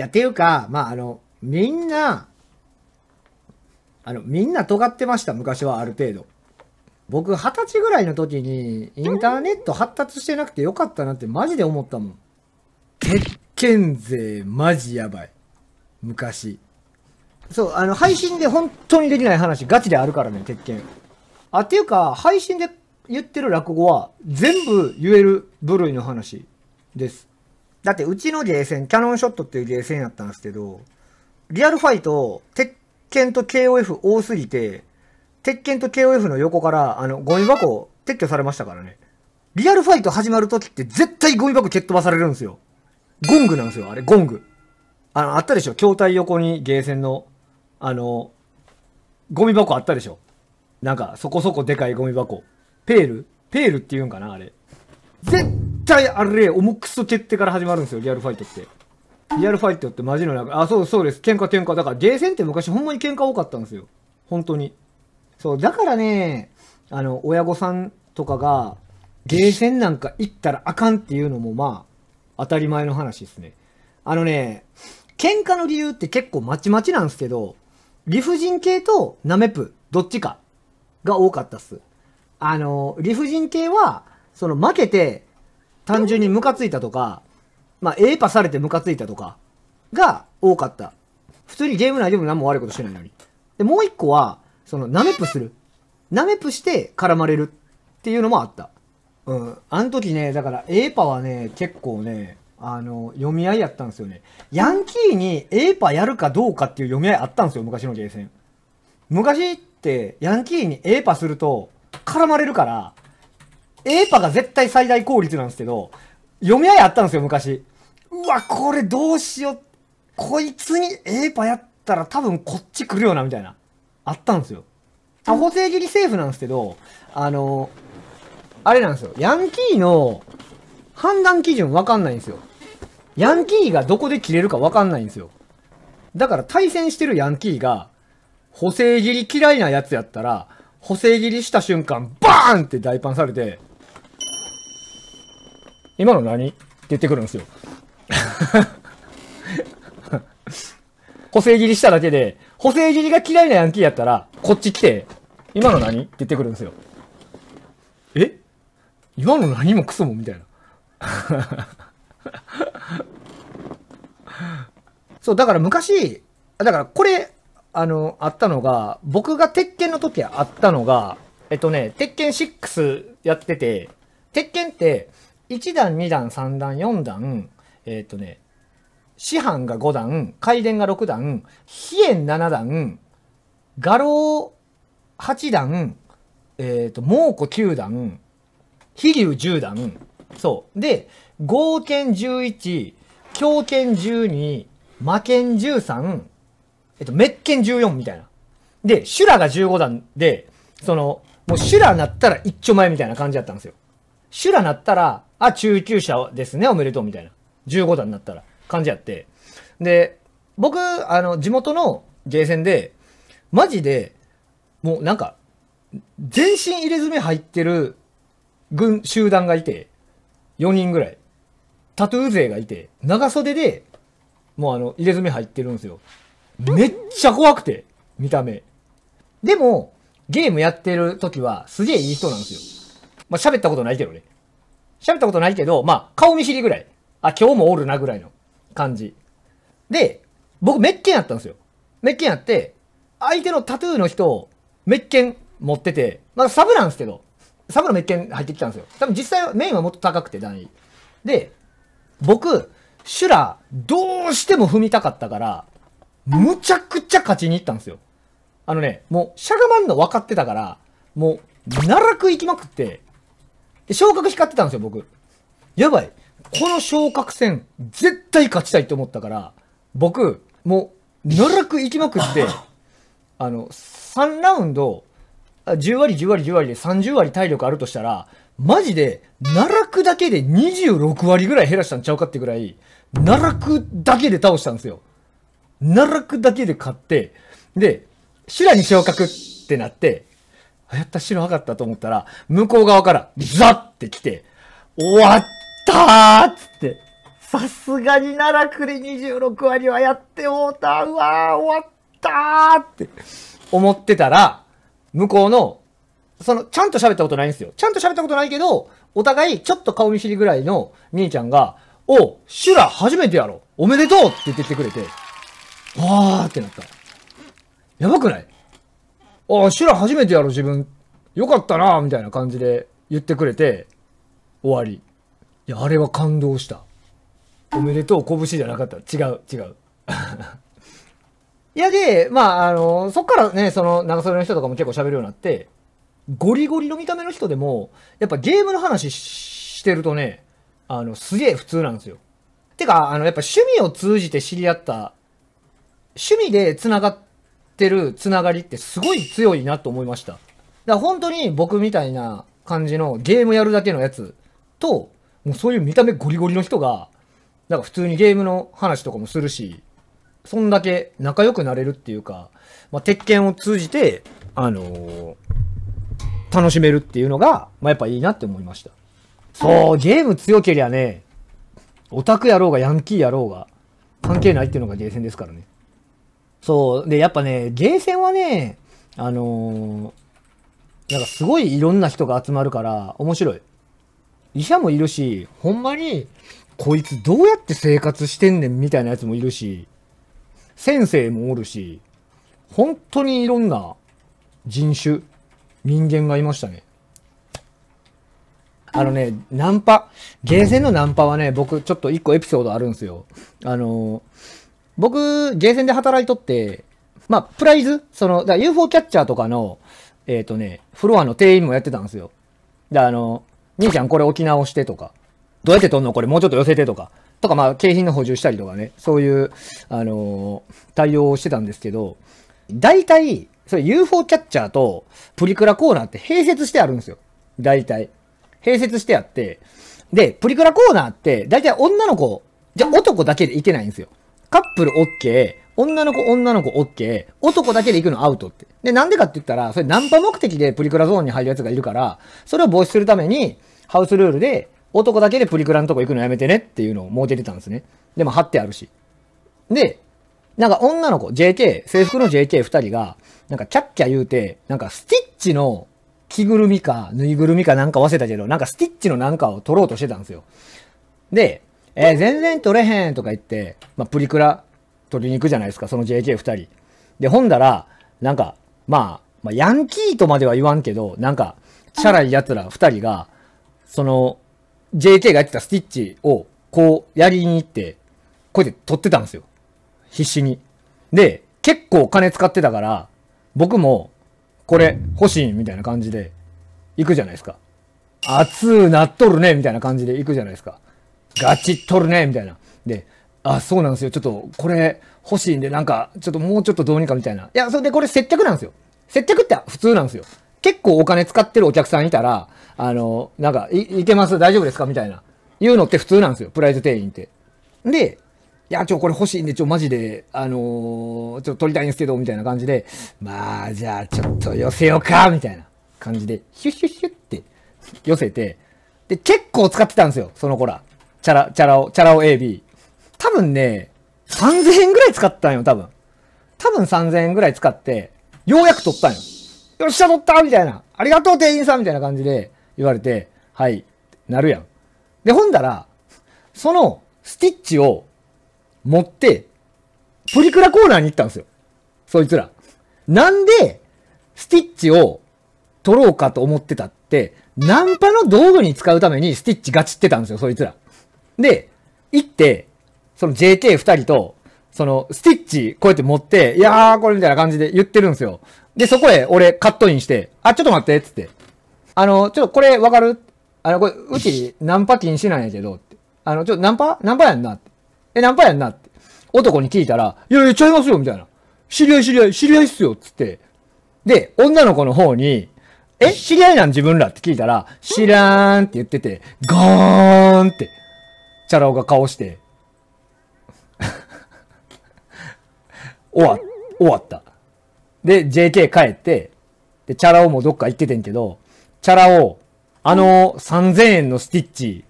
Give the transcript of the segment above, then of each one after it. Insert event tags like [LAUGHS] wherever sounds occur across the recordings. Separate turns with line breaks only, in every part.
や、っていうか、まあ、あの、みんな、あの、みんな尖ってました、昔はある程度。僕、二十歳ぐらいの時に、インターネット発達してなくてよかったなってマジで思ったもん。鉄拳勢、マジやばい。昔。そう、あの、配信で本当にできない話、ガチであるからね、鉄拳。あ、っていうか、配信で言ってる落語は、全部言える部類の話です。だってうちのゲーセン、キャノンショットっていうゲーセンやったんですけど、リアルファイト、鉄拳と KOF 多すぎて、鉄拳と KOF の横から、あの、ゴミ箱撤去されましたからね。リアルファイト始まるときって絶対ゴミ箱蹴っ飛ばされるんですよ。ゴングなんですよ、あれ、ゴング。あの、あったでしょ筐体横にゲーセンの、あの、ゴミ箱あったでしょなんか、そこそこでかいゴミ箱。ペールペールって言うんかなあれ。絶対あれ、重くそ決定から始まるんですよ、リアルファイトって。リアルファイトってマジの中、あ、そうそうです。喧嘩喧嘩。だからゲーセンって昔ほんまに喧嘩多かったんですよ。本当に。そう、だからね、あの、親御さんとかが、ゲーセンなんか行ったらあかんっていうのもまあ、当たり前の話ですね。あのね、喧嘩の理由って結構まちまちなんですけど、理不尽系とナメプ、どっちかが多かったっす。あの、理不尽系は、その負けて、単純にムカついたとか、まあ、えパされてムカついたとかが多かった。普通にゲーム内でも何も悪いことしてないのに。で、もう一個は、その、ナメプする。ナメプして絡まれるっていうのもあった。うん。あの時ね、だから、エーパはね、結構ね、あの、読み合いやったんですよね。ヤンキーにエーパやるかどうかっていう読み合いあったんですよ、昔のゲーセン。昔って、ヤンキーにエーパすると、絡まれるから、エーパが絶対最大効率なんですけど、読み合いあったんですよ、昔。うわ、これどうしよう。こいつにエーパやったら多分こっち来るよな、みたいな。あったんですよ。アホ税切りセーフなんですけど、あの、あれなんですよ。ヤンキーの判断基準わかんないんですよ。ヤンキーがどこで切れるかわかんないんですよ。だから対戦してるヤンキーが、補正切り嫌いなやつやったら、補正切りした瞬間、バーンって大パンされて、今の何って言ってくるんですよ。補 [LAUGHS] 正切りしただけで、補正切りが嫌いなヤンキーやったら、こっち来て、今の何って言ってくるんですよ。え今の何もクソもみたいな。[LAUGHS] そう、だから昔、だからこれ、あの、あったのが、僕が鉄拳の時あったのが、えっとね、鉄拳6やってて、鉄拳って、1段、2段、3段、4段、えっ、ー、とね、師範が5段、回伝が6段、飛燕7段、画廊8段、えっ、ー、と、猛虎9段、飛竜10段。そう。で、合剣11、狂剣12、魔剣13、えっと、滅剣14みたいな。で、修羅が15段で、その、もう修羅なったら一丁前みたいな感じだったんですよ。修羅なったら、あ、中級者ですね、おめでとうみたいな。15段になったら、感じやって。で、僕、あの、地元のゲーセンで、マジで、もうなんか、全身入れ墨入ってる軍、集団がいて、4人ぐらい。タトゥー勢がいて、長袖で、もうあの、入れ墨入ってるんですよ。めっちゃ怖くて、見た目。でも、ゲームやってる時は、すげえいい人なんですよ。まあ、喋ったことないけどね。喋ったことないけど、まあ、顔見知りぐらい。あ、今日もおるなぐらいの感じ。で、僕、メッケンやったんですよ。メッケンやって、相手のタトゥーの人を、メッケン持ってて、まあ、サブなんですけど、サブのメッケン入ってきたんですよ。多分実際はメインはもっと高くて、段位。で、僕、シュラ、どうしても踏みたかったから、むちゃくちゃ勝ちに行ったんですよ。あのね、もう、しゃがまんの分かってたから、もう、奈落行きまくって、で、昇格光ってたんですよ、僕。やばい。この昇格戦、絶対勝ちたいって思ったから、僕、もう、奈落行きまくって、[LAUGHS] あの、3ラウンド、10割、10割、10割で30割体力あるとしたら、マジで、奈落だけで26割ぐらい減らしたんちゃうかってぐらい、奈落だけで倒したんですよ。奈落だけで勝って、で、修羅に昇格ってなって、やった、白がったと思ったら、向こう側からザッて来て、終わったーつって、さすがに奈良くり26割はやっておうた、うわー、終わったーって思ってたら、向こうの、その、ちゃんと喋ったことないんですよ。ちゃんと喋ったことないけど、お互いちょっと顔見知りぐらいの兄ちゃんが、お修羅初めてやろおめでとうって言ってくれて、わーってなった。やばくないああ、修羅初めてやろ、自分。よかったな、みたいな感じで言ってくれて、終わり。いや、あれは感動した。おめでとう、拳じゃなかった。違う、違う。[LAUGHS] いや、で、まあ、あの、そっからね、その、長袖の人とかも結構喋るようになって、ゴリゴリの見た目の人でも、やっぱゲームの話してるとね、あの、すげえ普通なんですよ。てか、あの、やっぱ趣味を通じて知り合った、趣味で繋がっってるつながりってすごい強いなと思いました。だから本当に僕みたいな感じのゲームやるだけのやつと、もうそういう見た目ゴリゴリの人が、なんか普通にゲームの話とかもするし、そんだけ仲良くなれるっていうか、まあ、鉄拳を通じて、あのー、楽しめるっていうのが、まあ、やっぱいいなって思いました。そう、ゲーム強けりゃね、オタクやろうがヤンキーやろうが、関係ないっていうのがゲーセンですからね。そう。で、やっぱね、ゲーセンはね、あのー、なんかすごいいろんな人が集まるから面白い。医者もいるし、ほんまに、こいつどうやって生活してんねんみたいなやつもいるし、先生もおるし、本当にいろんな人種、人間がいましたね。あのね、ナンパ、ゲーセンのナンパはね、僕ちょっと一個エピソードあるんですよ。あのー僕、ゲーセンで働いとって、まあ、プライズその、だ UFO キャッチャーとかの、えっ、ー、とね、フロアの店員もやってたんですよ。で、あの、兄ちゃんこれ置き直してとか、どうやって撮んのこれもうちょっと寄せてとか、とか、まあ、景品の補充したりとかね、そういう、あのー、対応をしてたんですけど、大体、それ UFO キャッチャーとプリクラコーナーって併設してあるんですよ。大体。併設してあって、で、プリクラコーナーって、大体女の子、じゃ男だけでいけないんですよ。カップル OK、女の子女の子 OK、男だけで行くのアウトって。で、なんでかって言ったら、それナンパ目的でプリクラゾーンに入るやつがいるから、それを防止するために、ハウスルールで、男だけでプリクラのとこ行くのやめてねっていうのを設けてたんですね。でも貼ってあるし。で、なんか女の子、JK、制服の JK 二人が、なんかキャッキャ言うて、なんかスティッチの着ぐるみか、ぬいぐるみかなんか忘れたけど、なんかスティッチのなんかを取ろうとしてたんですよ。で、えー、全然取れへんとか言って、まあ、プリクラ取りに行くじゃないですか、その JK2 人。で、ほんだら、なんか、まあ、まあ、ヤンキーとまでは言わんけど、なんか、チャラい奴ら2人が、その、JK がやってたスティッチを、こう、やりに行って、こうやって取ってたんですよ。必死に。で、結構お金使ってたから、僕も、これ、欲しいみたいな感じで、行くじゃないですか。熱うなっとるねみたいな感じで行くじゃないですか。ガチっとるねみたいな。で、あ、そうなんですよ。ちょっと、これ欲しいんで、なんか、ちょっともうちょっとどうにかみたいな。いや、それでこれ接客なんですよ。接客って普通なんですよ。結構お金使ってるお客さんいたら、あの、なんか、い、いけます大丈夫ですかみたいな。言うのって普通なんですよ。プライズ店員って。で、いや、ちょ、これ欲しいんで、ちょ、マジで、あのー、ちょ、取りたいんですけど、みたいな感じで、まあ、じゃあ、ちょっと寄せようか、みたいな感じで、シュッシュッシュッって寄せて、で、結構使ってたんですよ、その子ら。チャラ、チャラを、チャラを AB。多分ね、3000円ぐらい使ったんよ、多分。多分3000円ぐらい使って、ようやく取ったんよ。よっしゃ、取ったみたいな。ありがとう、店員さんみたいな感じで言われて、はい、なるやん。で、ほんだら、そのスティッチを持って、プリクラコーナーに行ったんですよ。そいつら。なんで、スティッチを取ろうかと思ってたって、ナンパの道具に使うためにスティッチガチってたんですよ、そいつら。で、行って、その JK 2人と、その、スティッチ、こうやって持って、いやー、これみたいな感じで言ってるんですよ。で、そこへ俺カットインして、あ、ちょっと待って、つって。あの、ちょっとこれわかるあの、これ、うちナンパ禁止なんやけど、って。あの、ちょっとナンパナンパやんなって。え、ナンパやんなって。男に聞いたら、いやいや、ちゃいますよ、みたいな。知り合い知り合い、知り合いっすよ、つって。で、女の子の方に、え、知り合いなん自分らって聞いたら、知らーんって言ってて、ガーンって。チャラ男が顔して、[LAUGHS] 終わ、終わった。で、JK 帰って、で、チャラ男もどっか行っててんけど、チャラ男、あの3000円のスティッチ、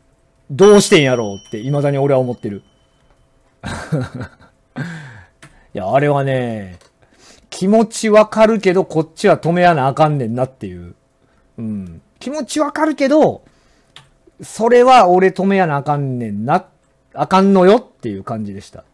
どうしてんやろうって、未だに俺は思ってる。[LAUGHS] いや、あれはね、気持ちわかるけど、こっちは止めやなあかんねんなっていう。うん。気持ちわかるけど、それは俺止めやなあかんねんな、あかんのよっていう感じでした。